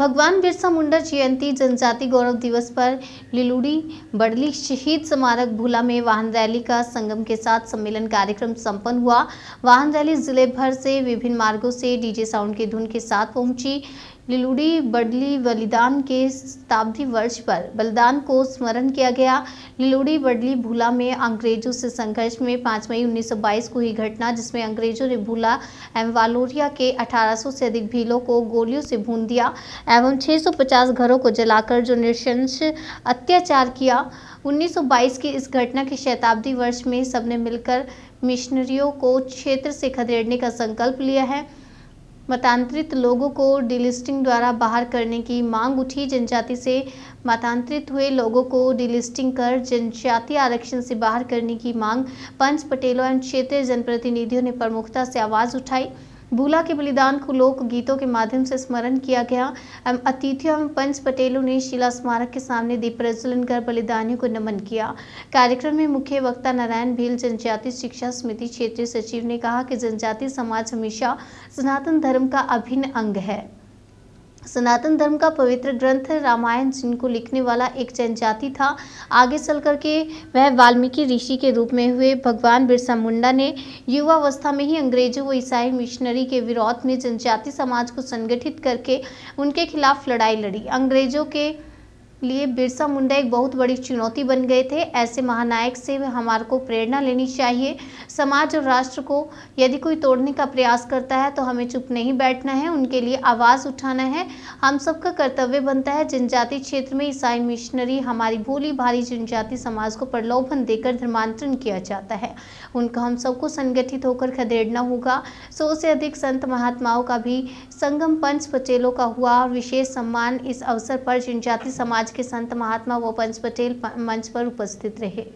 भगवान बिरसा मुंडा जयंती जनजाति गौरव दिवस पर लिलुड़ी बड़ली शहीद स्मारक भूला में वाहन रैली का संगम के साथ सम्मेलन कार्यक्रम संपन्न हुआ वाहन रैली जिले भर से विभिन्न मार्गों से डीजे साउंड के धुन के साथ पहुंची लिलुड़ी बडली बलिदान के शताब्दी वर्ष पर बलिदान को स्मरण किया गया लिलुड़ी बडली भूला में अंग्रेजों से संघर्ष में 5 मई 1922 को हुई घटना जिसमें अंग्रेजों ने भूला एवं वालोरिया के 1800 से अधिक भीलों को गोलियों से भून दिया एवं 650 घरों को जलाकर जो निशंस अत्याचार किया 1922 की इस घटना के शताब्दी वर्ष में सबने मिलकर मिशनरियों को क्षेत्र से खदेड़ने का संकल्प लिया है मतांतरित लोगों को डिलिस्टिंग द्वारा बाहर करने की मांग उठी जनजाति से मतांतरित हुए लोगों को डिलिस्टिंग कर जनजातीय आरक्षण से बाहर करने की मांग पंच पटेलों एवं क्षेत्रीय जनप्रतिनिधियों ने प्रमुखता से आवाज़ उठाई भूला के बलिदान को लोक गीतों के माध्यम से स्मरण किया गया एवं अतिथियों एवं पंच पटेलों ने शिला स्मारक के सामने दीप प्रज्वलन कर बलिदानियों को नमन किया कार्यक्रम में मुख्य वक्ता नारायण भील जनजाति शिक्षा समिति क्षेत्रीय सचिव ने कहा कि जनजाति समाज हमेशा सनातन धर्म का अभिन्न अंग है सनातन धर्म का पवित्र ग्रंथ रामायण जिनको लिखने वाला एक जनजाति था आगे चल करके वह वाल्मीकि ऋषि के रूप में हुए भगवान बिरसा मुंडा ने युवावस्था में ही अंग्रेजों व ईसाई मिशनरी के विरोध में जनजाति समाज को संगठित करके उनके खिलाफ लड़ाई लड़ी अंग्रेजों के लिए बिरसा मुंडा एक बहुत बड़ी चुनौती बन गए थे ऐसे महानायक से हमारे को प्रेरणा लेनी चाहिए समाज और राष्ट्र को यदि कोई तोड़ने का प्रयास करता है तो हमें चुप नहीं बैठना है उनके लिए आवाज़ उठाना है हम सबका कर्तव्य बनता है जनजाति क्षेत्र में ईसाई मिशनरी हमारी भोली भारी जनजाति समाज को प्रलोभन देकर धर्मांतरण किया जाता है उनका हम सबको संगठित होकर खदेड़ना होगा सौ से अधिक संत महात्माओं का भी संगम पंच पचेलों का हुआ विशेष सम्मान इस अवसर पर जनजाति समाज के संत महात्मा व पंच पटेल मंच पर उपस्थित रहे